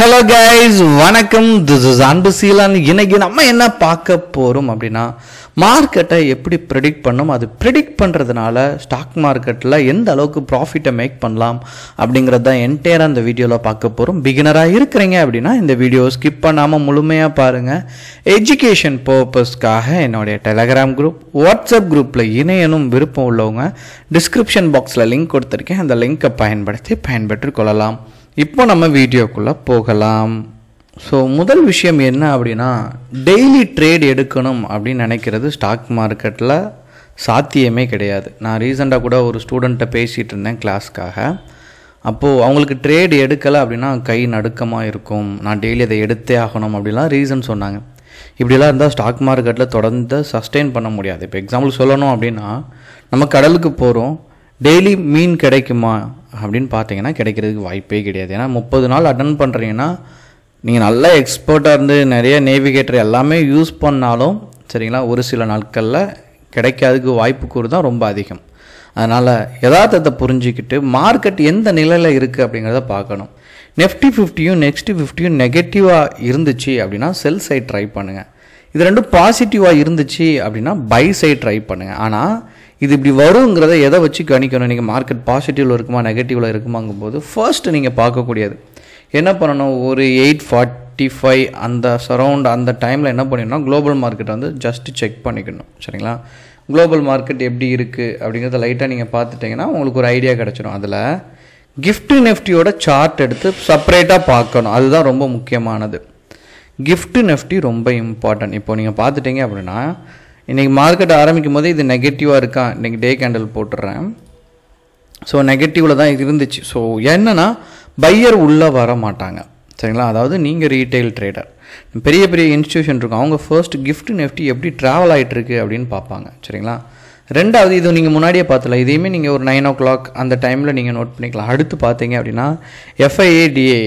hello guys வணக்கம் this is Anbu Seelan இன்னைக்கு நம்ம என்ன பார்க்க போகிறோம் அப்படின்னா மார்க்கெட்டை எப்படி ப்ரெடிக்ட் பண்ணும் அது ப்ரெடிக்ட் பண்ணுறதுனால ஸ்டாக் மார்க்கெட்டில் எந்த அளவுக்கு ப்ராஃபிட்டை மேக் பண்ணலாம் அப்படிங்கிறது தான் என்டையராக இந்த வீடியோவில் பார்க்க போகிறோம் பிகினராக இருக்கிறீங்க அப்படின்னா இந்த வீடியோ ஸ்கிப் பண்ணாமல் முழுமையாக பாருங்கள் எஜுகேஷன் பர்பஸ்க்காக என்னுடைய டெலகிராம் குரூப் வாட்ஸ்அப் குரூப்பில் இணையனும் விருப்பம் உள்ளவங்க டிஸ்கிரிப்ஷன் பாக்ஸில் லிங்க் கொடுத்துருக்கேன் அந்த லிங்க்கை பயன்படுத்தி பயன்பெற்று கொள்ளலாம் இப்போ நம்ம வீடியோக்குள்ளே போகலாம் ஸோ முதல் விஷயம் என்ன அப்படின்னா டெய்லி ட்ரேட் எடுக்கணும் அப்படின்னு நினைக்கிறது ஸ்டாக் மார்க்கெட்டில் சாத்தியமே கிடையாது நான் ரீசெண்டாக கூட ஒரு ஸ்டூடெண்ட்டை பேசிகிட்டு இருந்தேன் கிளாஸ்க்காக அப்போது அவங்களுக்கு ட்ரேடு எடுக்கலை அப்படின்னா கை நடுக்கமாக இருக்கும் நான் டெய்லி அதை எடுத்தே ஆகணும் அப்படிலாம் ரீசன் சொன்னாங்க இப்படிலாம் இருந்தால் ஸ்டாக் மார்க்கெட்டில் தொடர்ந்து சஸ்டெயின் பண்ண முடியாது இப்போ எக்ஸாம்பிள் சொல்லணும் அப்படின்னா நம்ம கடலுக்கு போகிறோம் டெய்லி மீன் கிடைக்குமா அப்படின்னு பார்த்தீங்கன்னா கிடைக்கிறதுக்கு வாய்ப்பே கிடையாது ஏன்னா முப்பது நாள் அட்டன் பண்ணுறீங்கன்னா நீங்கள் நல்லா எக்ஸ்பர்ட்டாக இருந்து நிறைய நேவிகேட்டர் எல்லாமே யூஸ் பண்ணாலும் சரிங்களா ஒரு சில நாட்களில் கிடைக்காதுக்கு வாய்ப்பு கூறு தான் ரொம்ப அதிகம் அதனால் யதார்த்தத்தை புரிஞ்சுக்கிட்டு மார்க்கெட் எந்த நிலையில் இருக்குது அப்படிங்கிறத பார்க்கணும் நெஃப்டி ஃபிஃப்டியும் நெக்ஸ்ட்டு ஃபிஃப்டியும் நெகட்டிவாக இருந்துச்சு அப்படின்னா செல் சைட் ட்ரை பண்ணுங்கள் இது ரெண்டும் பாசிட்டிவாக இருந்துச்சு அப்படின்னா பை சைட் ட்ரை பண்ணுங்கள் ஆனால் இது இப்படி வருங்கிறத எதை வச்சு கணிக்கணும் நீங்கள் மார்க்கெட் பாசிட்டிவில் இருக்குமா நெகட்டிவில் இருக்குமாங்கும் போது ஃபர்ஸ்ட்டு நீங்கள் பார்க்கக்கூடியது என்ன பண்ணணும் ஒரு எயிட் ஃபார்ட்டி ஃபைவ் அந்த சரௌண்ட் அந்த டைமில் என்ன பண்ணிக்கணும் குளோபல் மார்க்கெட் வந்து ஜஸ்ட் செக் பண்ணிக்கணும் சரிங்களா குளோபல் மார்க்கெட் எப்படி இருக்குது அப்படிங்கிறத லைட்டாக நீங்கள் பார்த்துட்டிங்கன்னா உங்களுக்கு ஒரு ஐடியா கிடச்சிடும் அதில் கிஃப்ட் நெஃப்டியோட சார்ட் எடுத்து செப்பரேட்டாக பார்க்கணும் அதுதான் ரொம்ப முக்கியமானது கிஃப்ட் நெஃப்டி ரொம்ப இம்பார்ட்டன்ட் இப்போ நீங்கள் பார்த்துட்டிங்க அப்படின்னா இன்றைக்கி மார்க்கெட் ஆரம்பிக்கும் போதே இது நெகட்டிவாக இருக்கா இன்றைக்கி டே கேண்டல் போட்டுடுறேன் ஸோ நெகட்டிவில் தான் இருந்துச்சு ஸோ என்னென்னா பையர் உள்ளே வர மாட்டாங்க சரிங்களா அதாவது நீங்கள் ரீட்டைல் ட்ரேடர் பெரிய பெரிய இன்ஸ்டியூஷன் இருக்கும் அவங்க ஃபர்ஸ்ட் கிஃப்ட் நெஃப்டி எப்படி ட்ராவல் ஆகிட்டுருக்கு அப்படின்னு பார்ப்பாங்க சரிங்களா ரெண்டாவது இது நீங்கள் முன்னாடியே பார்த்தல இதையுமே நீங்கள் ஒரு நைன் ஓ கிளாக் அந்த டைமில் நீங்கள் நோட் பண்ணிக்கலாம் அடுத்து பார்த்தீங்க அப்படின்னா எஃப்ஐஏடிஏ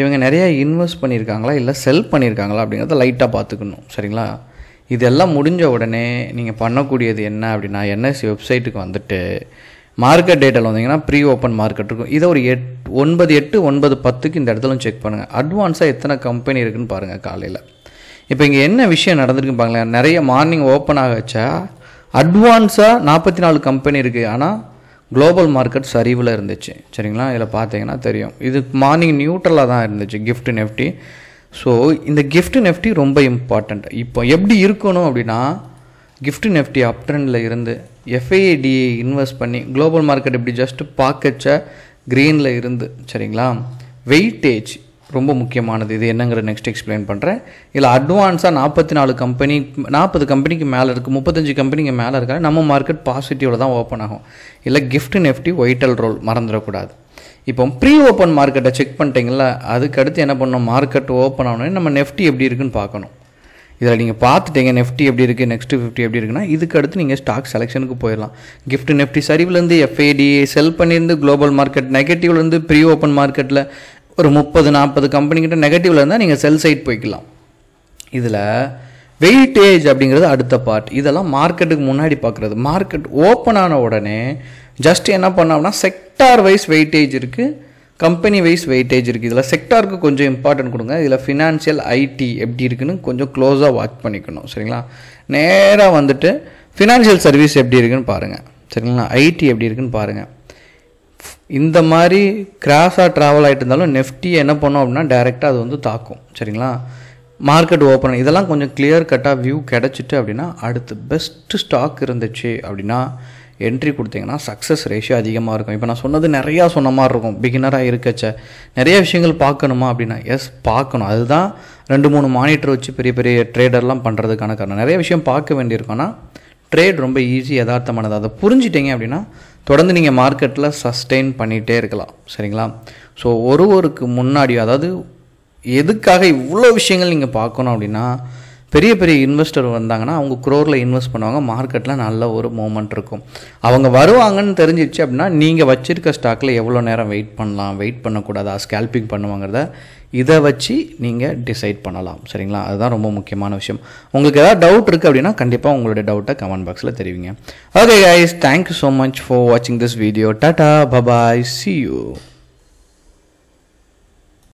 இவங்க நிறையா இன்வெஸ்ட் பண்ணியிருக்காங்களா இல்லை செல் பண்ணியிருக்காங்களா அப்படிங்கிறத லைட்டாக பார்த்துக்கணும் சரிங்களா இதெல்லாம் முடிஞ்ச உடனே நீங்கள் பண்ணக்கூடியது என்ன அப்படின்னா என்எஸ்சி வெப்சைட்டுக்கு வந்துட்டு மார்க்கெட் டேட்டில் வந்தீங்கன்னா ப்ரீ ஓப்பன் மார்க்கெட் இருக்கும் இதை ஒரு எட் ஒன்பது எட்டு ஒன்பது பத்துக்கு இந்த இடத்துல செக் பண்ணுங்கள் அட்வான்ஸாக எத்தனை கம்பெனி இருக்குதுன்னு பாருங்கள் காலையில் இப்போ இங்கே என்ன விஷயம் நடந்திருக்கு பாருங்களேன் நிறைய மார்னிங் ஓப்பன் வச்சா அட்வான்ஸாக நாற்பத்தி நாலு கம்பெனி இருக்குது ஆனால் குளோபல் மார்க்கெட் சரிவில் இருந்துச்சு சரிங்களா இதில் பார்த்தீங்கன்னா தெரியும் இது மார்னிங் நியூட்ரலாக தான் இருந்துச்சு கிஃப்ட் நெஃப்டி ஸோ இந்த கிஃப்ட் நெஃப்டி ரொம்ப இம்பார்ட்டண்ட் இப்போ எப்படி இருக்கணும் அப்படின்னா கிஃப்ட் நெஃப்டி அப் ட்ரெண்டில் இருந்து எஃப்ஐடிஐ இன்வெஸ்ட் பண்ணி குளோபல் மார்க்கெட் இப்படி ஜஸ்ட் பார்க்கச்ச க்ரீனில் இருந்து சரிங்களா வெயிட்டேஜ் ரொம்ப முக்கியமானது இது என்னங்கிற நெக்ஸ்ட் எக்ஸ்பிளைன் பண்ணுறேன் இதில் அட்வான்ஸாக நாற்பத்தி நாலு கம்பெனி நாற்பது கம்பெனிக்கு மேலே இருக்குது முப்பத்தஞ்சு கம்பெனிக்கு மேலே இருக்காங்க நம்ம மார்க்கெட் பாசிட்டிவில் தான் ஓப்பன் ஆகும் இல்லை கிஃப்ட் நெஃப்டி ஒயிட்டல் ரோல் மறந்துடக்கூடாது இப்போ ப்ரீ ஓப்பன் மார்க்கெட்டை செக் பண்ணிட்டீங்களா அதுக்கடுத்து என்ன பண்ணணும் மார்க்கெட் ஓப்பன் ஆனோடனே நம்ம நெஃப்டி எப்படி இருக்குன்னு பார்க்கணும் இதில் நீங்கள் பார்த்துட்டீங்க நெஃப்டி எப்படி இருக்குது நெக்ஸ்ட் ஃபிஃப்டி எப்படி இருக்குன்னா இதுக்கடுத்து நீங்கள் ஸ்டாக் செலெக்ஷனுக்கு போயிடலாம் கிஃப்ட் நெஃப்டி சரிவுலேருந்து எஃப்ஐடி செல் பண்ணியிருந்து குளோபல் மார்க்கெட் நெகட்டிவ்லேருந்து ப்ரீ ஓப்பன் மார்க்கெட்டில் ஒரு முப்பது நாற்பது கம்பெனிக்கிட்ட நெகட்டிவில் இருந்தால் நீங்கள் செல் சைட் போய்க்கலாம் இதில் வெயிட்டேஜ் அப்படிங்கிறது அடுத்த பார்ட் இதெல்லாம் மார்க்கெட்டுக்கு முன்னாடி பார்க்குறது மார்க்கெட் ஓப்பன் ஆன உடனே ஜஸ்ட் என்ன பண்ணோம்னா செக்டார் வைஸ் வெயிட்டேஜ் இருக்குது கம்பெனி வைஸ் வெயிட்டேஜ் இருக்குது இதில் செக்டாருக்கு கொஞ்சம் இம்பார்ட்டன்ட் கொடுங்க இதில் ஃபினான்ஷியல் ஐடி எப்படி இருக்குன்னு கொஞ்சம் க்ளோஸாக வாட்ச் பண்ணிக்கணும் சரிங்களா நேராக வந்துட்டு ஃபினான்ஷியல் சர்வீஸ் எப்படி இருக்குன்னு பாருங்கள் சரிங்களா ஐடி எப்படி இருக்குன்னு பாருங்கள் இந்த மாதிரி கிராஸாக ட்ராவல் ஆகிட்டு இருந்தாலும் நெஃப்டி என்ன பண்ணோம் அப்படின்னா டைரெக்டாக அது வந்து தாக்கும் சரிங்களா மார்க்கெட் ஓப்பன் இதெல்லாம் கொஞ்சம் கிளியர் கட்டாக வியூ கிடச்சிட்டு அப்படின்னா அடுத்து பெஸ்ட்டு ஸ்டாக் இருந்துச்சு அப்படின்னா என்ட்ரி கொடுத்தீங்கன்னா சக்ஸஸ் ரேஷியோ அதிகமாக இருக்கும் இப்போ நான் சொன்னது நிறையா சொன்ன மாதிரி இருக்கும் பிகினராக இருக்கச்ச நிறைய விஷயங்கள் பார்க்கணுமா அப்படின்னா எஸ் பார்க்கணும் அதுதான் ரெண்டு மூணு மானிட்டர் வச்சு பெரிய பெரிய ட்ரேடர்லாம் பண்ணுறதுக்கான காரணம் நிறைய விஷயம் பார்க்க வேண்டியிருக்கோன்னா ட்ரேட் ரொம்ப ஈஸி யதார்த்தமானது அதை புரிஞ்சிட்டிங்க அப்படின்னா தொடர்ந்து நீங்கள் மார்க்கெட்டில் சஸ்டெயின் பண்ணிகிட்டே இருக்கலாம் சரிங்களா ஸோ ஒரு ஒருக்கு முன்னாடி அதாவது எதுக்காக இவ்வளோ விஷயங்கள் நீங்கள் பார்க்கணும் அப்படின்னா பெரிய பெரிய இன்வெஸ்டர் வந்தாங்கன்னா அவங்க குரோரில் இன்வெஸ்ட் பண்ணுவாங்க மார்க்கெட்டில் நல்ல ஒரு மூமெண்ட் இருக்கும் அவங்க வருவாங்கன்னு தெரிஞ்சிச்சு அப்படின்னா நீங்கள் வச்சுருக்க ஸ்டாக்கில் எவ்வளோ நேரம் வெயிட் பண்ணலாம் வெயிட் பண்ணக்கூடாதா ஸ்கேல்பிங் பண்ணுவாங்கிறத இதை வச்சு நீங்கள் டிசைட் பண்ணலாம் சரிங்களா அதுதான் ரொம்ப முக்கியமான விஷயம் உங்களுக்கு ஏதாவது டவுட் இருக்குது அப்படின்னா கண்டிப்பாக உங்களுடைய டவுட்டை கமெண்ட் பாக்ஸில் தெரிவிங்க okay guys thank you so much for வாட்சிங் this video tata bye bye see you